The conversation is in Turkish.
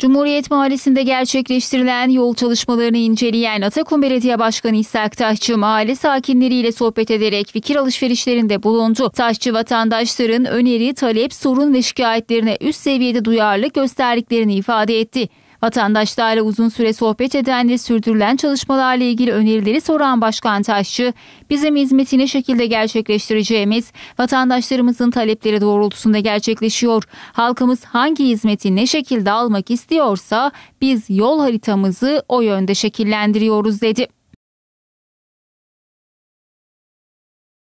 Cumhuriyet Mahallesi'nde gerçekleştirilen yol çalışmalarını inceleyen Atakum Belediye Başkanı İshak Taşçı mahalle sakinleriyle sohbet ederek fikir alışverişlerinde bulundu. Taşçı vatandaşların öneri, talep, sorun ve şikayetlerine üst seviyede duyarlı gösterdiklerini ifade etti. Vatandaşlarla uzun süre sohbet eden ve sürdürülen çalışmalarla ilgili önerileri soran Başkan Taşçı, bizim hizmetini şekilde gerçekleştireceğimiz vatandaşlarımızın talepleri doğrultusunda gerçekleşiyor. Halkımız hangi hizmeti ne şekilde almak istiyorsa biz yol haritamızı o yönde şekillendiriyoruz dedi.